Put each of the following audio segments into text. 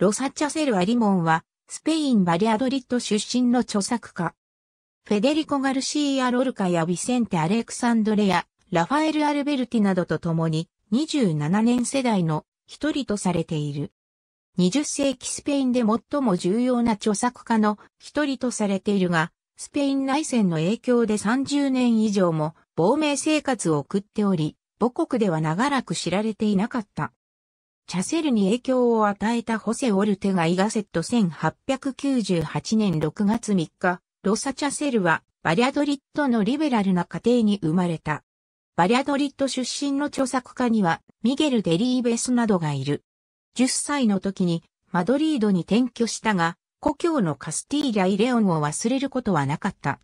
ロサチャセル・アリモンは、スペイン・バリアドリッド出身の著作家。フェデリコ・ガルシーア・ロルカやビセンテ・アレクサンドレア、ラファエル・アルベルティなどと共に、27年世代の一人とされている。20世紀スペインで最も重要な著作家の一人とされているが、スペイン内戦の影響で30年以上も亡命生活を送っており、母国では長らく知られていなかった。チャセルに影響を与えたホセ・オルテガ・イガセット1898年6月3日、ロサ・チャセルはバリアドリッドのリベラルな家庭に生まれた。バリアドリッド出身の著作家にはミゲル・デリーベスなどがいる。10歳の時にマドリードに転居したが、故郷のカスティーリャ・イレオンを忘れることはなかった。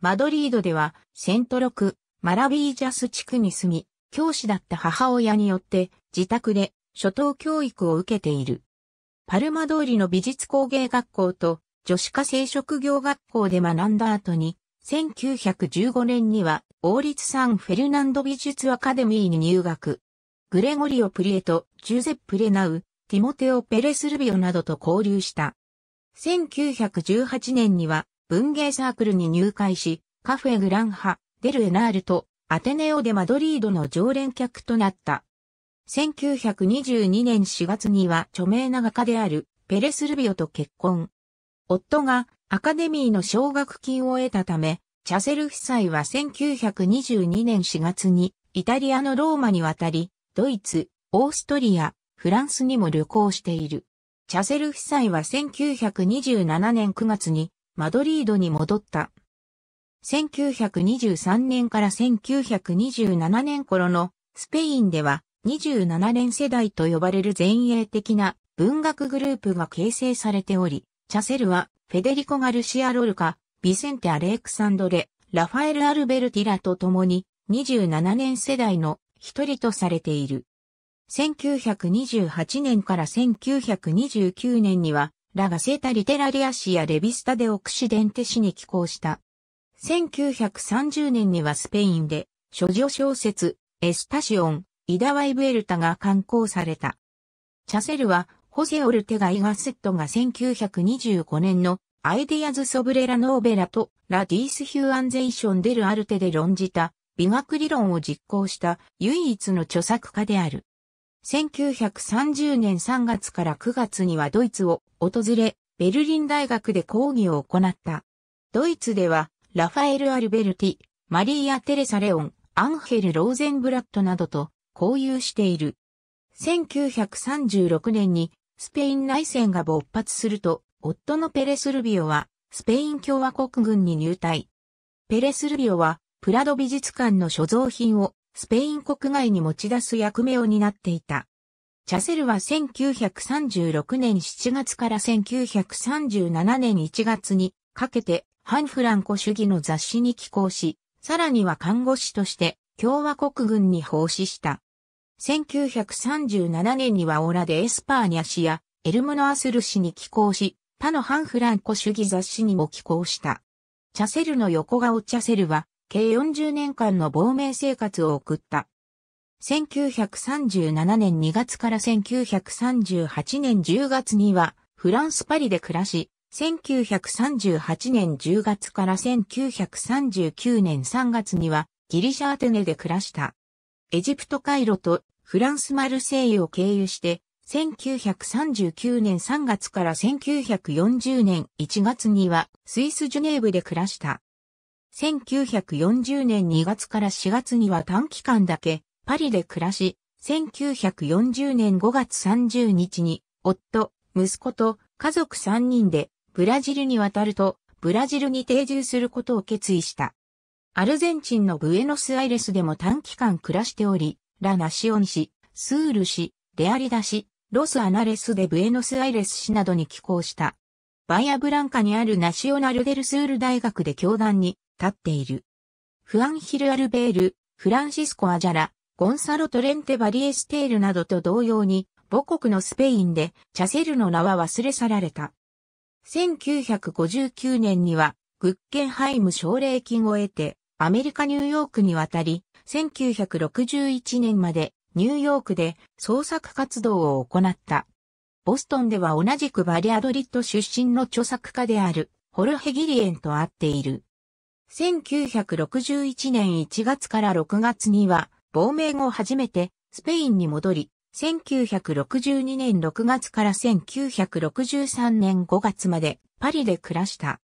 マドリードではセントロク、マラビージャス地区に住み、教師だった母親によって自宅で初等教育を受けている。パルマ通りの美術工芸学校と女子科生職業学校で学んだ後に、1915年には王立サンフェルナンド美術アカデミーに入学。グレゴリオ・プリエト、ジュゼップ・レナウ、ティモテオ・ペレスルビオなどと交流した。1918年には文芸サークルに入会し、カフェグランハ、デルエナールとアテネオデ・マドリードの常連客となった。1922年4月には著名な画家であるペレス・ルビオと結婚。夫がアカデミーの奨学金を得たため、チャセル夫妻は1922年4月にイタリアのローマに渡り、ドイツ、オーストリア、フランスにも旅行している。チャセル夫妻は1927年9月にマドリードに戻った。1923年から1927年頃のスペインでは27連世代と呼ばれる前衛的な文学グループが形成されており、チャセルはフェデリコ・ガルシア・ロルカ、ビセンテ・アレクサンドレ、ラファエル・アルベルティラと共に27年世代の一人とされている。1928年から1929年には、ラガセータ・リテラリア誌やレビスタ・デ・オクシデンテ誌に寄稿した。1930年にはスペインで、諸女小説、エスタシオン、イダワイブエルタが刊行された。チャセルは、ホセオルテガイガセットが1925年のアイディアズ・ソブレラ・ノーベラとラ・ディース・ヒュー・アンゼーション・デル・アルテで論じた美学理論を実行した唯一の著作家である。1930年3月から9月にはドイツを訪れ、ベルリン大学で講義を行った。ドイツでは、ラファエル・アルベルティ、マリーア・テレサ・レオン、アンヘル・ローゼンブラットなどと交友している。1936年にスペイン内戦が勃発すると、夫のペレスルビオはスペイン共和国軍に入隊。ペレスルビオはプラド美術館の所蔵品をスペイン国外に持ち出す役目を担っていた。チャセルは1936年7月から1937年1月にかけて反フランコ主義の雑誌に寄稿し、さらには看護師として共和国軍に奉仕した。1937年にはオラでエスパーニャ市やエルムノアスル市に寄稿し、他の反フランコ主義雑誌にも寄稿した。チャセルの横顔チャセルは、計40年間の亡命生活を送った。1937年2月から1938年10月には、フランスパリで暮らし、1938年10月から1939年3月には、ギリシャアテネで暮らした。エジプトカイロとフランスマルセイユを経由して、1939年3月から1940年1月にはスイスジュネーブで暮らした。1940年2月から4月には短期間だけパリで暮らし、1940年5月30日に夫、息子と家族3人でブラジルに渡るとブラジルに定住することを決意した。アルゼンチンのブエノスアイレスでも短期間暮らしており、ラナシオン市、スール市、レアリダ市、ロスアナレスでブエノスアイレス市などに寄港した。バイアブランカにあるナシオナルデルスール大学で教壇に立っている。フアンヒル・アルベール、フランシスコ・アジャラ、ゴンサロ・トレンテ・バリエステールなどと同様に、母国のスペインでチャセルの名は忘れ去られた。1959年には、グッケンハイム奨励金を得て、アメリカ・ニューヨークに渡り、1961年までニューヨークで創作活動を行った。ボストンでは同じくバリアドリッド出身の著作家であるホルヘ・ギリエンと会っている。1961年1月から6月には亡命後初めてスペインに戻り、1962年6月から1963年5月までパリで暮らした。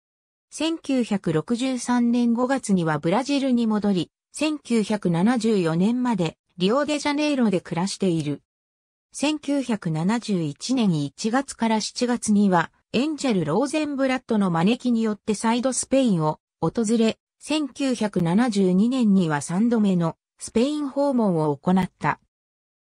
1963年5月にはブラジルに戻り、1974年までリオデジャネイロで暮らしている。1971年1月から7月には、エンジェル・ローゼンブラッドの招きによってサイドスペインを訪れ、1972年には3度目のスペイン訪問を行った。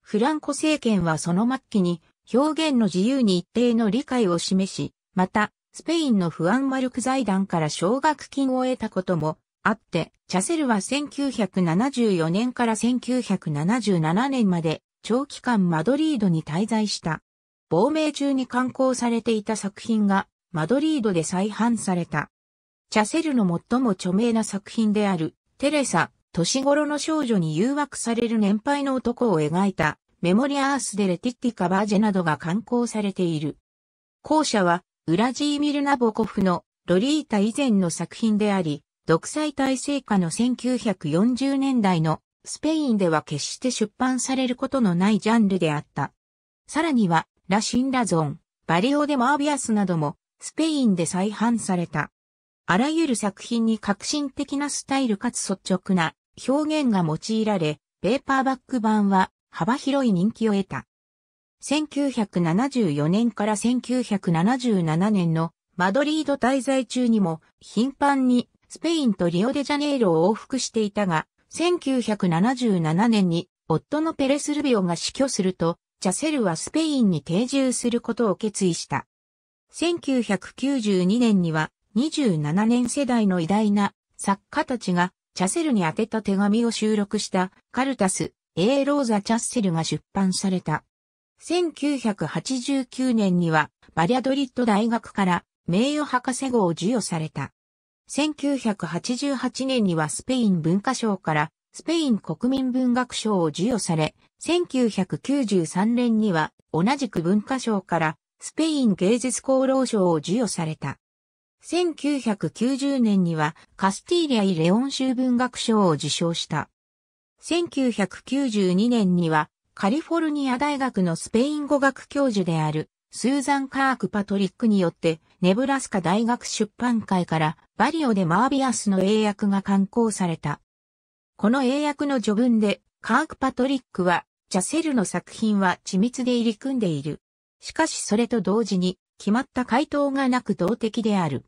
フランコ政権はその末期に表現の自由に一定の理解を示し、また、スペインの不安マルク財団から奨学金を得たこともあって、チャセルは1974年から1977年まで長期間マドリードに滞在した。亡命中に刊行されていた作品がマドリードで再販された。チャセルの最も著名な作品であるテレサ、年頃の少女に誘惑される年配の男を描いたメモリアースデレティッティカバージェなどが刊行されている。後者はウラジーミル・ナボコフのロリータ以前の作品であり、独裁体制下の1940年代のスペインでは決して出版されることのないジャンルであった。さらには、ラシンラゾン、バリオデマービアスなども、スペインで再販された。あらゆる作品に革新的なスタイルかつ率直な表現が用いられ、ペーパーバック版は幅広い人気を得た。1974年から1977年のマドリード滞在中にも頻繁にスペインとリオデジャネイロを往復していたが、1977年に夫のペレス・ルビオが死去すると、チャセルはスペインに定住することを決意した。1992年には27年世代の偉大な作家たちがチャセルに宛てた手紙を収録したカルタス、エーローザ・チャッセルが出版された。1989年にはバリアドリッド大学から名誉博士号を授与された。1988年にはスペイン文化賞からスペイン国民文学賞を授与され、1993年には同じく文化賞からスペイン芸術功労賞を授与された。1990年にはカスティーリア・イ・レオン州文学賞を受賞した。1992年にはカリフォルニア大学のスペイン語学教授であるスーザン・カーク・パトリックによってネブラスカ大学出版会からバリオでマービアスの英訳が刊行された。この英訳の序文で、カーク・パトリックは、ジャセルの作品は緻密で入り組んでいる。しかしそれと同時に、決まった回答がなく動的である。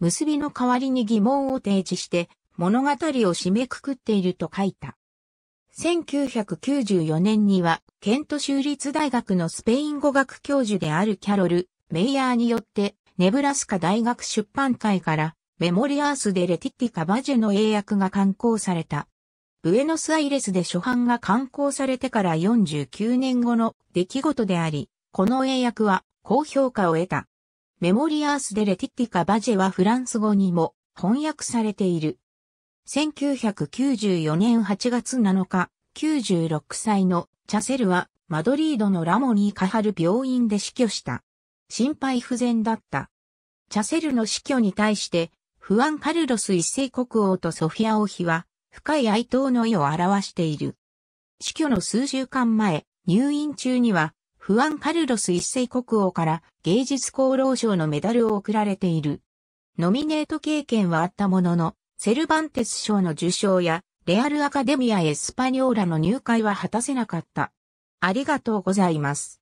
結びの代わりに疑問を提示して、物語を締めくくっていると書いた。1994年には、ケント州立大学のスペイン語学教授であるキャロル・メイヤーによって、ネブラスカ大学出版会から、メモリアースでレティティ・カバジェの英訳が刊行された。ブエノスアイレスで初版が刊行されてから49年後の出来事であり、この英訳は高評価を得た。メモリアースでレティティ・カバジェはフランス語にも翻訳されている。1994年8月7日、96歳のチャセルはマドリードのラモニー・カハル病院で死去した。心配不全だった。チャセルの死去に対して、フアン・カルロス一世国王とソフィア王妃は、深い哀悼の意を表している。死去の数週間前、入院中には、フアン・カルロス一世国王から芸術功労賞のメダルを贈られている。ノミネート経験はあったものの、セルバンテス賞の受賞や、レアル・アカデミア・エスパニョーラの入会は果たせなかった。ありがとうございます。